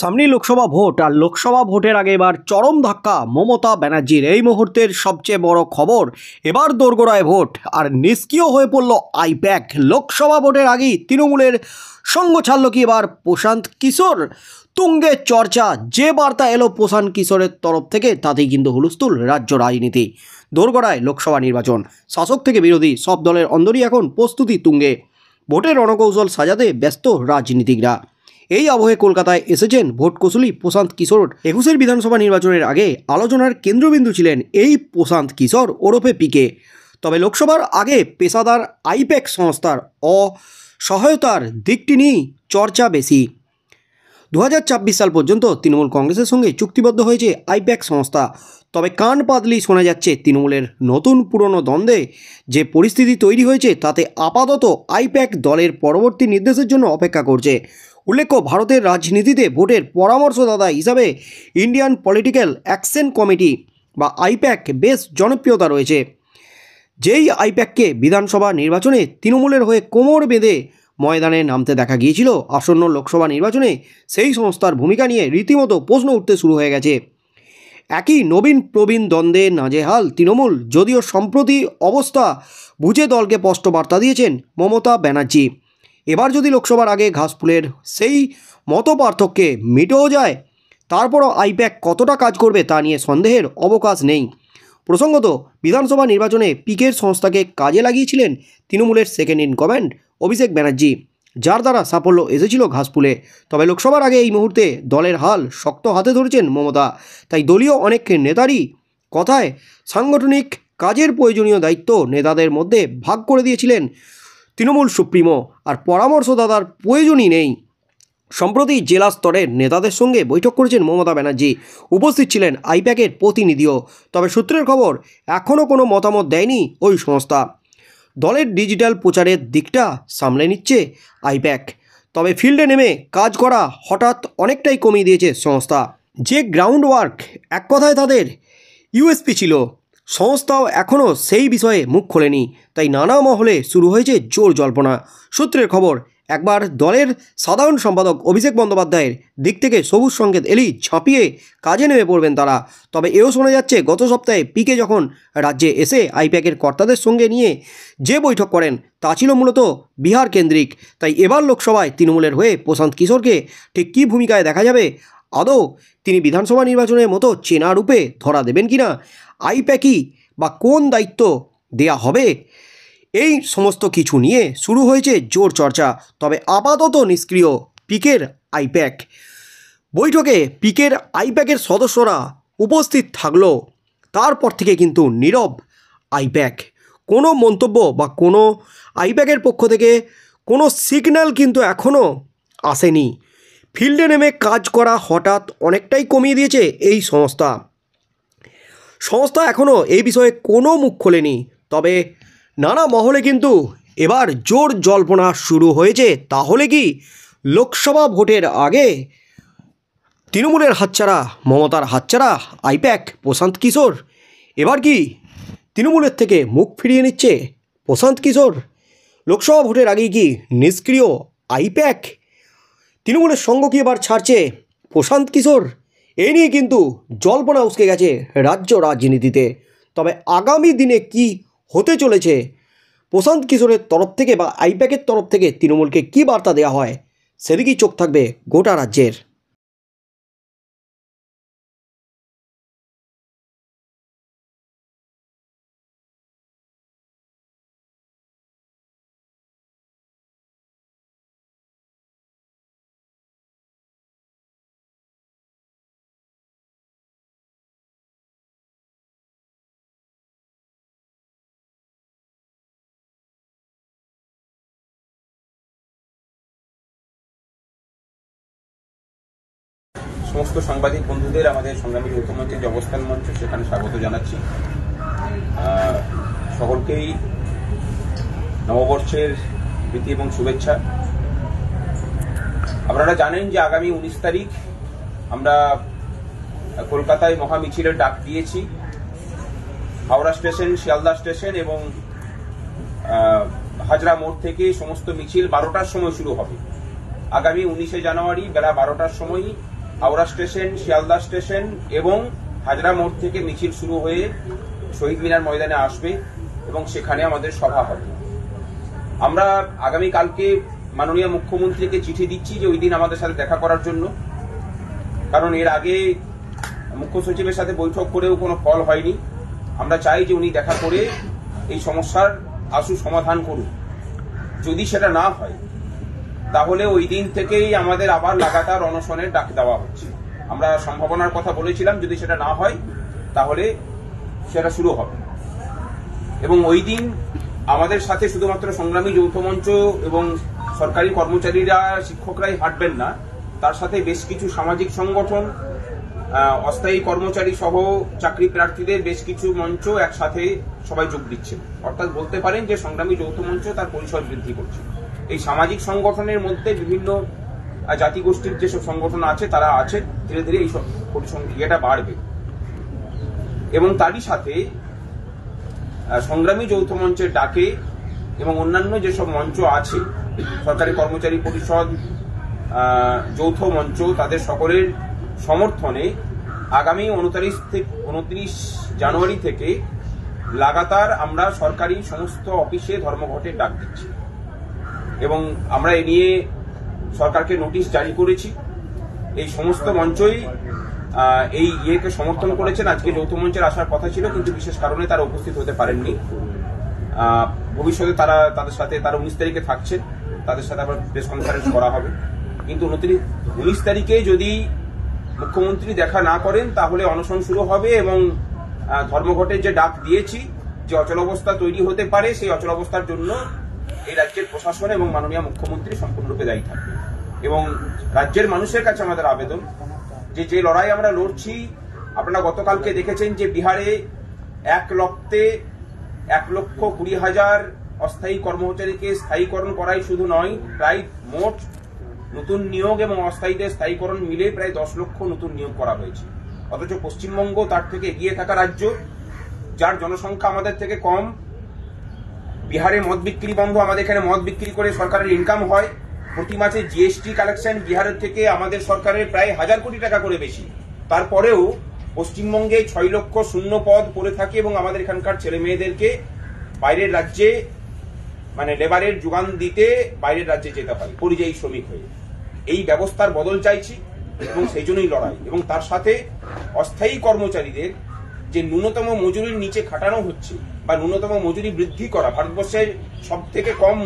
সামনেই লোকসভা ভোট আর লোকসভা ভোটের আগে এবার চরম ধাক্কা মমতা ব্যানার্জির এই মুহূর্তের সবচেয়ে বড় খবর এবার দোরগোড়ায় ভোট আর নিষ্ক্রিয় হয়ে পড়ল আইপ্যাক লোকসভা ভোটের আগেই তৃণমূলের সঙ্গ ছাড়ল কি এবার প্রশান্ত কিশোর তুঙ্গে চর্চা যে বার্তা এলো প্রশান্ত কিশোরের তরফ থেকে তাতেই কিন্তু হুলস্থুল রাজ্য রাজনীতি দোরগোড়ায় লোকসভা নির্বাচন শাসক থেকে বিরোধী সব দলের অন্দরই এখন প্রস্তুতি তুঙ্গে ভোটের রণকৌশল সাজাতে ব্যস্ত রাজনীতিকরা এই আবহে কলকাতায় এসেছেন ভোট কৌশলী প্রশান্ত কিশোর একুশের বিধানসভা নির্বাচনের আগে আলোচনার কেন্দ্রবিন্দু ছিলেন এই প্রশান্ত কিশোর ওরফে পিকে তবে লোকসভার আগে পেশাদার আইপ্যাক সংস্থার অসহায়তার দিকটি নিয়েই চর্চা বেশি দু সাল পর্যন্ত তৃণমূল কংগ্রেসের সঙ্গে চুক্তিবদ্ধ হয়েছে আইপ্যাক সংস্থা তবে কান পাতলি শোনা যাচ্ছে তৃণমূলের নতুন পুরনো দ্বন্দ্বে যে পরিস্থিতি তৈরি হয়েছে তাতে আপাতত আইপ্যাক দলের পরবর্তী নির্দেশের জন্য অপেক্ষা করছে উল্লেখ্য ভারতের রাজনীতিতে ভোটের পরামর্শদাতা হিসাবে ইন্ডিয়ান পলিটিক্যাল অ্যাকশন কমিটি বা আইপ্যাক বেশ জনপ্রিয়তা রয়েছে যেই আইপ্যাককে বিধানসভা নির্বাচনে তৃণমূলের হয়ে কোমর বেঁধে ময়দানে নামতে দেখা গিয়েছিল আসন্ন লোকসভা নির্বাচনে সেই সংস্থার ভূমিকা নিয়ে রীতিমতো প্রশ্ন উঠতে শুরু হয়ে গেছে একই নবীন প্রবীণ দ্বন্দ্বে নাজেহাল তৃণমূল যদিও সম্প্রতি অবস্থা বুঝে দলকে স্পষ্ট বার্তা দিয়েছেন মমতা ব্যানার্জি এবার যদি লোকসভার আগে ঘাসফুলের সেই মত পার্থক্যে মিটেও যায় তারপরও আইপ্যাক কতটা কাজ করবে তা নিয়ে সন্দেহের অবকাশ নেই প্রসঙ্গত বিধানসভা নির্বাচনে পিকের সংস্থাকে কাজে লাগিয়েছিলেন তৃণমূলের second in command Abhishek Banerjee যার দ্বারা সাফল্য এসেছিল ঘাসফুলে তবে লোকসভার আগে এই মুহূর্তে দলের হাল শক্ত হাতে ধরেছেন মমতা তাই দলীয় অনেক নেতারই কথায় সাংগঠনিক কাজের প্রয়োজনীয় দায়িত্ব নেতাদের মধ্যে ভাগ করে দিয়েছিলেন তৃণমূল সুপ্রিমো আর পরামর্শদাতার প্রয়োজনই নেই সম্প্রতি জেলা স্তরের নেতাদের সঙ্গে বৈঠক করেছেন মমতা ব্যানার্জি উপস্থিত ছিলেন আইপ্যাকের প্রতিনিধিও তবে সূত্রের খবর এখনও কোনো মতামত দেয়নি ওই সংস্থা দলের ডিজিটাল প্রচারের দিকটা সামলে নিচ্ছে আইপ্যাক তবে ফিল্ডে নেমে কাজ করা হঠাৎ অনেকটাই কমিয়ে দিয়েছে সংস্থা যে গ্রাউন্ড ওয়ার্ক এক কথায় তাদের ইউএসপি ছিল সংস্থাও এখনও সেই বিষয়ে মুখ খোলেনি তাই নানা মহলে শুরু হয়েছে জোর জল্পনা সূত্রের খবর একবার দলের সাধারণ সম্পাদক অভিষেক বন্দ্যোপাধ্যায়ের দিক থেকে সবুজ সংকেত এলি ঝাঁপিয়ে কাজে নেমে পড়বেন তারা তবে এও শোনা যাচ্ছে গত সপ্তাহে পিকে যখন রাজ্যে এসে আইপ্যাকের কর্তাদের সঙ্গে নিয়ে যে বৈঠক করেন তা ছিল মূলত বিহার কেন্দ্রিক তাই এবার লোকসভায় তৃণমূলের হয়ে প্রশান্ত কিশোরকে ঠিক কী ভূমিকায় দেখা যাবে আদৌ তিনি বিধানসভা নির্বাচনের মতো চেনা রূপে ধরা দেবেন কিনা আইপ্যাকি বা কোন দায়িত্ব দেয়া হবে এই সমস্ত কিছু নিয়ে শুরু হয়েছে জোর চর্চা তবে আপাতত নিষ্ক্রিয় পিকের আইপ্যাক বৈঠকে পিকের আইপ্যাকের সদস্যরা উপস্থিত থাকলো তারপর থেকে কিন্তু নীরব আইপ্যাক কোনো মন্তব্য বা কোনো আইপ্যাকের পক্ষ থেকে কোনো সিগন্যাল কিন্তু এখনও আসেনি ফিল্ডে নেমে কাজ করা হঠাৎ অনেকটাই কমিয়ে দিয়েছে এই সংস্থা সংস্থা এখনও এই বিষয়ে কোনো মুখ খোলেনি তবে নানা মহলে কিন্তু এবার জোর জল্পনা শুরু হয়েছে তাহলে কি লোকসভা ভোটের আগে তৃণমূলের হাতছাড়া মমতার হাতছাড়া আইপ্যাক প্রশান্ত কিশোর এবার কি তৃণমূলের থেকে মুখ ফিরিয়ে নিচ্ছে প্রশান্ত কিশোর লোকসভা ভোটের আগেই কি নিষ্ক্রিয় আইপ্যাক তৃণমূলের সঙ্গ কি এবার ছাড়ছে প্রশান্ত কিশোর এ নিয়ে কিন্তু জল্পনা উসকে গেছে রাজ্য রাজনীতিতে তবে আগামী দিনে কি হতে চলেছে প্রশান্ত কিশোরের তরফ থেকে বা আইপ্যাকের তরফ থেকে তৃণমূলকে কী বার্তা দেওয়া হয় সেদিকেই চোখ থাকবে গোটা রাজ্যের সমস্ত সাংবাদিক বন্ধুদের আমাদের সংগ্রামী যৌথমঞ্চের যে অবস্থান মঞ্চ সেখানে স্বাগত জানাচ্ছি সকলকেই নববর্ষের প্রীতি এবং শুভেচ্ছা আপনারা জানেন যে আগামী উনিশ তারিখ আমরা কলকাতায় মহামিছিলের ডাক দিয়েছি হাওড়া স্টেশন শিয়ালদা স্টেশন এবং হাজরা মোড় থেকে সমস্ত মিছিল বারোটার সময় শুরু হবে আগামী উনিশে জানুয়ারি বেলা বারোটার সময় হাওড়া স্টেশন শিয়ালদা স্টেশন এবং হাজরা মোড় থেকে মিছিল শুরু হয়ে শহীদ মিনার ময়দানে আসবে এবং সেখানে আমাদের সভা হবে আমরা আগামীকালকে মাননীয় মুখ্যমন্ত্রীকে চিঠি দিচ্ছি যে ওই দিন আমাদের সাথে দেখা করার জন্য কারণ এর আগে মুখ্য সচিবের সাথে বৈঠক করেও কোনো ফল হয়নি আমরা চাই যে উনি দেখা করে এই সমস্যার আশু সমাধান করুন যদি সেটা না হয় তাহলে ওই দিন থেকেই আমাদের আবার লাগাতার অনশনের ডাক দেওয়া হচ্ছে আমরা সম্ভাবনার কথা বলেছিলাম যদি সেটা না হয় তাহলে সেটা শুরু হবে এবং ওই দিন আমাদের সাথে শুধুমাত্র সংগ্রামী যৌথ মঞ্চ এবং সরকারি কর্মচারীরা শিক্ষকরাই হাঁটবেন না তার সাথে বেশ কিছু সামাজিক সংগঠন অস্থায়ী কর্মচারী সহ চাকরি প্রার্থীদের বেশ কিছু মঞ্চ একসাথে সবাই যোগ দিচ্ছে অর্থাৎ বলতে পারেন যে সংগ্রামী যৌথ মঞ্চ তার পরিসর বৃদ্ধি করছে এই সামাজিক সংগঠনের মধ্যে বিভিন্ন জাতিগোষ্ঠীর যেসব সংগঠন আছে তারা আছে ধীরে ধীরে এই ইয়েটা বাড়বে এবং তারই সাথে সংগ্রামী যৌথ মঞ্চের ডাকে এবং অন্যান্য যেসব মঞ্চ আছে সরকারি কর্মচারী পরিষদ যৌথ মঞ্চ তাদের সকলের সমর্থনে আগামী উনত্রিশ থেকে উনত্রিশ জানুয়ারি থেকে লাগাতার আমরা সরকারি সমস্ত অফিসে ধর্মঘটের ডাক দিচ্ছি এবং আমরা এ নিয়ে সরকারকে নোটিশ জারি করেছি এই সমস্ত মঞ্চই এই ইয়েকে সমর্থন করেছেন আজকে যৌথ মঞ্চের আসার কথা ছিল কিন্তু বিশেষ কারণে তারা উপস্থিত হতে পারেননি ভবিষ্যতে তারা তাদের সাথে তারা উনিশ তারিখে থাকছেন তাদের সাথে আবার প্রেস কনফারেন্স করা হবে কিন্তু উনিশ তারিখে যদি মুখ্যমন্ত্রী দেখা না করেন তাহলে অনশন শুরু হবে এবং ধর্মঘটের যে ডাক দিয়েছি যে অচল অবস্থা তৈরি হতে পারে সেই অচল অবস্থার জন্য এই রাজ্যের প্রশাসন এবং মাননীয় মুখ্যমন্ত্রী সম্পূর্ণরূপে দায়ী থাকবে এবং রাজ্যের মানুষের কাছে আমাদের আবেদন যে যে লড়াই আমরা লড়ছি আপনারা গতকালকে দেখেছেন যে বিহারে এক লক্ষে এক লক্ষ কুড়ি হাজার অস্থায়ী কর্মচারীকে স্থায়ীকরণ করাই শুধু নয় প্রায় মোট নতুন নিয়োগ এবং অস্থায়ীদের স্থায়ীকরণ মিলে প্রায় দশ লক্ষ নতুন নিয়োগ করা হয়েছে অথচ পশ্চিমবঙ্গ তার থেকে এগিয়ে থাকা রাজ্য যার জনসংখ্যা আমাদের থেকে কম বিহারে মদ বিক্রি বন্ধ আমাদের এখানে মদ বিক্রি করে সরকারের ইনকাম হয় প্রতি মাসে জিএসটি কালেকশন বিহারের থেকে আমাদের সরকারের প্রায় হাজার কোটি টাকা করে বেশি তারপরেও পশ্চিমবঙ্গে ছয় লক্ষ শূন্য পদ পড়ে থাকে এবং আমাদের এখানকার ছেলে মেয়েদেরকে বাইরের রাজ্যে মানে লেবারের যোগান দিতে বাইরের রাজ্যে যেতে পারি পরিযায়ী শ্রমিক হয়ে এই ব্যবস্থার বদল চাইছি এবং সেই জন্যই লড়াই এবং তার সাথে অস্থায়ী কর্মচারীদের যে ন্যূনতম মজুরির নিচে খাটানো হচ্ছে বা ন্যূনতম মজুরি বৃদ্ধি করা ভারতবর্ষের সব থেকে কম